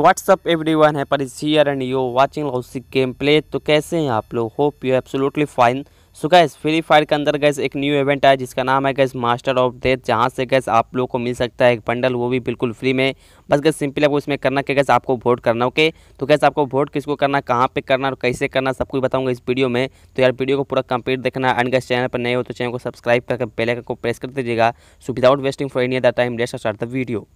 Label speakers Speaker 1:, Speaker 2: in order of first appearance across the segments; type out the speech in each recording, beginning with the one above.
Speaker 1: WhatsApp every everyone hi पर is here and you watching lousy game play तो कैसे हैं आप लोग hope you absolutely fine so guys Free Fire के अंदर गैस एक न्यू इवेंट आया जिसका नाम है गैस मास्टर ऑफ डेथ जहाँ से गैस आप लोगों को मिल सकता है एक बंडल वो भी बिल्कुल फ्री में बस गैस सिंपल आपको इसमें करना कि गैस आपको वोट करना ओके तो गैस आपको वोट किसको करना कहाँ पे करना और कैसे करना सब कुछ बताऊंगा इस वीडियो में तो यार वीडियो को पूरा कंप्लीट देखना एंड गैस चैनल पर नए हो तो चैनल को सब्सक्राइब करके बेलाइकन को प्रेस कर दीजिएगा so without wasting for any other time डेस्ट start the video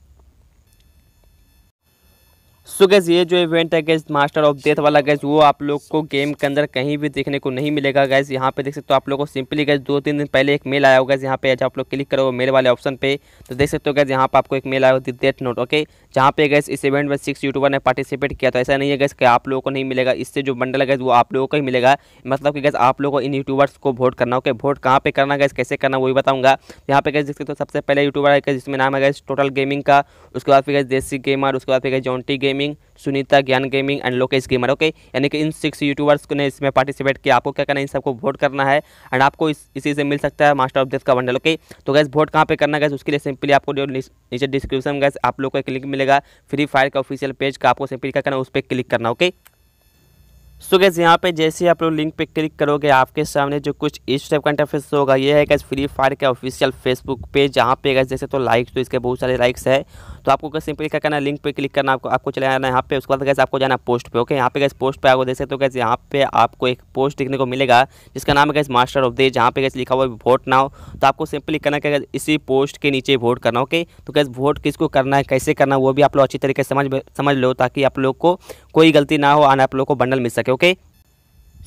Speaker 1: so guys ये जो इवेंट है गैस मास्टर ऑफ डेथ वाला गैस वो आप लोग को गेम के अंदर कहीं भी देखने को नहीं मिलेगा गैस यहाँ पे देख सकते हो आप लोग को सिंपली गैस दो तीन दिन पहले एक मेल आया होगा यहाँ पे जब आप लोग क्लिक करो मेल वाले ऑप्शन पे तो देख सकते हो गैस यहाँ पे आपको एक मेल आया होती डेथ नोट ओके जहाँ पे गैस इस इवेंट में सिक्स यूट्यूबर ने पार्टिसिपेट किया तो ऐसा नहीं है गैस कि आप लोगों को नहीं मिलेगा इससे जो बंडल गैस वो आप लोगों को ही मिलेगा मतलब कि गैस आप लोगों को इन यूट्यूबर्स को वोट करना ओके वोट कहाँ पे करना गैस कैसे करना वही बताऊँगा यहाँ पे गैस देख सकते हो सबसे पहले यूट्यूबर है जिसमें नाम है गैस टोटल गेमिंग का उसके बाद फिर गैस देसी गेमर उसके बाद फिर guys Jonty game gaming Sunita Gyan gaming and Lokesh gamer okay यानी कि इन सिक्स यूट्यूबर्स ने इसमें पार्टिसिपेट किया आपको क्या करना है इन सबको वोट करना है एंड आपको इस इसी से मिल सकता है मास्टर ऑफ डेथ का बंडल ओके तो गैस वोट कहाँ पे करना गैस उसके लिए सिंपली आपको नीचे डिस्क्रिप्शन में गैस आप लोग को एक लिंक मिलेगा फ्री फायर का ऑफिशियल पेज का आपको सिंपली क्या करना है उस पर क्लिक करना ओके सो गैस यहाँ पे जैसे आप लोग लिंक पे क्लिक करोगे आपके सामने जो कुछ इस टाइप का इंटरफेस होगा ये है गैस फ्री फायर के ऑफिशियल फेसबुक पेज जहाँ पे गैस जैसे तो लाइक्स तो इसके बहुत सारे लाइक्स है तो आपको गैस सिंपली क्या करना लिंक पे क्लिक करना आपको आपको चले जाना यहाँ पे उसके बाद गैस आपको जाना पोस्ट पे ओके यहाँ पे गैस पोस्ट पर आपको देख सकते हो गैस यहाँ पे आपको एक पोस्ट देखने को मिलेगा जिसका नाम है गैस मास्टर ऑफ दे जहाँ पे गैस लिखा हुआ वोट वोट हो तो आपको सिंपली करना क्या इसी पोस्ट के नीचे वोट करना ओके तो गैस वोट किसको करना है कैसे करना वो भी आप लोग अच्छी तरीके से समझ समझ लो ताकि आप लोग को कोई गलती ना हो आना आप लोग को बंडल मिल सके ओके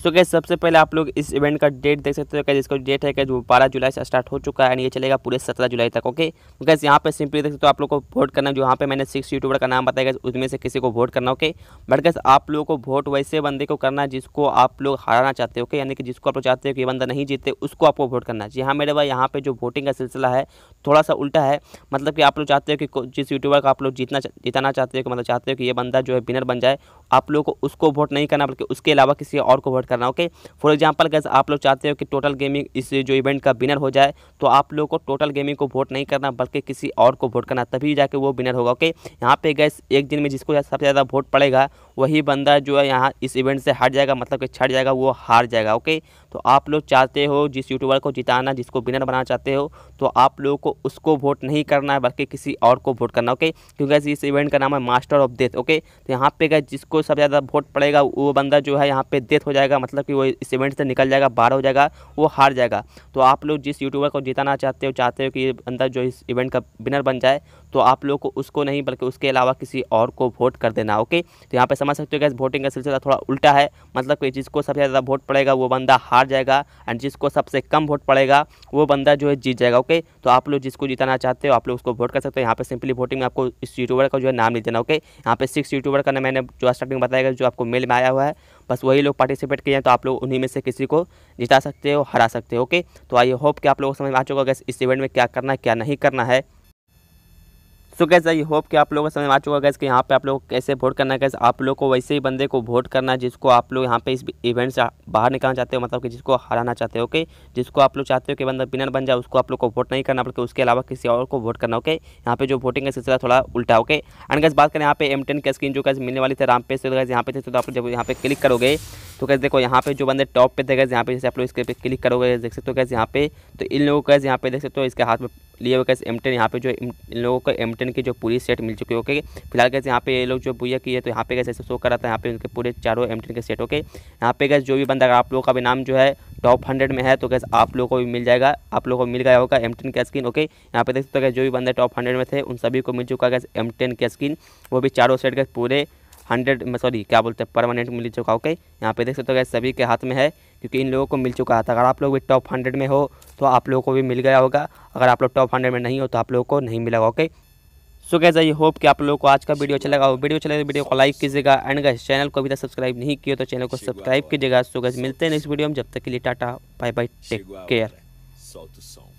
Speaker 1: सो गैस सबसे पहले आप लोग इस इवेंट का डेट देख सकते हो क्या इसका डेट है क्या जो बारह जुलाई से स्टार्ट हो चुका है एंड ये चलेगा पूरे सत्रह जुलाई तक ओके तो गैस यहाँ पे सिंपली देख सकते हो आप लोग को वोट करना जो यहाँ पे मैंने सिक्स यूट्यूबर का नाम बताया गया उसमें से किसी को वोट करना ओके बट गैस आप लोगों को वोट वैसे बंदे को करना जिसको आप लोग हराना चाहते हो ओके यानी कि जिसको आप लोग चाहते हो कि ये बंदा नहीं जीते उसको आपको वोट करना जी हाँ मेरे भाई यहाँ पर जो वोटिंग का सिलसिला है थोड़ा सा उल्टा है मतलब कि आप लोग चाहते हो कि जिस यूट्यूबर का आप लोग जीतना जिताना चाहते हो कि मतलब चाहते हो कि ये बंदा जो है विनर बन जाए आप लोग को उसको वोट नहीं करना बल्कि उसके अलावा किसी और को वोट करना ओके फॉर एग्जाम्पल गैस आप लोग चाहते हो कि टोटल गेमिंग इस जो इवेंट का विनर हो जाए तो आप लोग को टोटल गेमिंग को वोट नहीं करना बल्कि किसी और को वोट करना तभी जाके वो विनर होगा ओके यहाँ पे गैस एक दिन में जिसको सबसे ज़्यादा वोट पड़ेगा वही बंदा जो है यहाँ इस इवेंट से हट जाएगा मतलब कि छट जाएगा वो हार जाएगा ओके तो आप लोग चाहते हो जिस यूट्यूबर को जिताना जिसको विनर बनाना चाहते हो तो आप लोगों को उसको वोट नहीं करना है बल्कि किसी और को वोट करना ओके क्योंकि इस इवेंट का नाम है मास्टर ऑफ डेथ ओके तो यहाँ पे गए जिसको सबसे ज़्यादा वोट पड़ेगा वो बंदा जो है यहाँ पे डेथ हो जाएगा मतलब कि वो इस इवेंट से निकल जाएगा बाहर हो जाएगा वो हार जाएगा तो आप लोग जिस यूट्यूबर को जिताना चाहते हो चाहते हो कि ये बंदा जो इस इवेंट का विनर बन जाए तो आप लोग को उसको नहीं बल्कि उसके अलावा किसी और को वोट कर देना ओके तो यहाँ पर समझ सकते हो गैस वोटिंग का सिलसिला थोड़ा उल्टा है मतलब कि जिसको सबसे ज़्यादा वोट पड़ेगा वो बंदा हार जाएगा एंड जिसको सबसे कम वोट पड़ेगा वो बंदा जो है जीत जाएगा ओके तो आप लोग जिसको जिताना चाहते हो आप लोग उसको वोट कर सकते हो यहाँ पर सिंपली वोटिंग में आपको इस यूट्यूबर का जो है नाम लिख देना ओके यहाँ पर सिक्स यूट्यूबर का मैंने जो स्टार्टिंग बताया जो आपको मेल में आया हुआ है बस वही लोग पार्टिसिपेट किए हैं तो आप लोग उन्हीं में से किसी को जिता सकते हो हरा सकते हो ओके तो आई होप कि आप लोगों को समझ में आ चुका होगा इस इवेंट में क्या करना है क्या नहीं करना है सो गैस आई होप कि आप लोगों को समझ आ चुका गैस कि यहाँ पे आप लोग कैसे वोट करना है कैसे आप लोग को वैसे ही बंदे को वोट करना है जिसको आप लोग यहाँ पे इस इवेंट से बाहर निकालना चाहते हो मतलब कि जिसको हराना चाहते हो ओके जिसको आप लोग चाहते हो कि बंदा बिनर बन जाए उसको आप लोग को वोट नहीं करना बल्कि उसके अलावा किसी और को वोट करना ओके यहाँ पे जो वोटिंग का सिलसिला थोड़ा उल्टा ओके एंड कैसे बात करें यहाँ पे एम टेन का स्क्रीन जो कैसे मिलने वाली थी पे से तो यहाँ पे थे तो आप जब यहाँ पे क्लिक करोगे तो कैसे देखो यहाँ पे जो बंदे टॉप पे थे गैस यहाँ पे जैसे आप लोग इसके पे क्लिक करोगे देख सकते हो कैसे यहाँ पे तो इन लोगों को कैसे यहाँ पे देख सकते हो इसके हाथ में लिए हुए कैसे एम टेन यहाँ पे जो इन लोगों को एम टेन की जो पूरी सेट मिल चुकी है ओके फिलहाल कैसे यहाँ पे ये लोग जो बुया की है तो यहाँ पे कैसे शो कर रहा था यहाँ पे उनके पूरे चारों एम टेन के सेट ओके यहाँ पे कैसे जो भी बंदा आप लोगों का भी नाम जो है टॉप हंड्रेड में है तो कैसे आप लोगों को भी मिल जाएगा आप लोगों को मिल गया होगा एम टेन का स्किन ओके यहाँ पे देख सकते हो कैसे जो भी बंदे टॉप हंड्रेड में थे उन सभी को मिल चुका है कैसे एम टेन का स्किन वो भी चारों सेट के पूरे हंड्रेड सॉरी क्या बोलते हैं परमानेंट मिल चुका ओके यहाँ पे देख सकते हो गैस सभी के हाथ में है क्योंकि इन लोगों को मिल चुका था अगर आप लोग भी टॉप हंड्रेड में हो तो आप लोगों को भी मिल गया होगा अगर आप लोग टॉप हंड्रेड में नहीं हो तो आप लोगों को नहीं मिलेगा okay so guys I hope कि आप लोगों को आज का वीडियो अच्छा लगा हो वीडियो अच्छा लगे वीडियो तो को लाइक कीजिएगा एंड गैस चैनल को अभी तक सब्सक्राइब नहीं किया तो चैनल को सब्सक्राइब कीजिएगा सो गैस मिलते हैं नेक्स्ट वीडियो में जब तक के लिए टाटा बाय बाय टेक केयर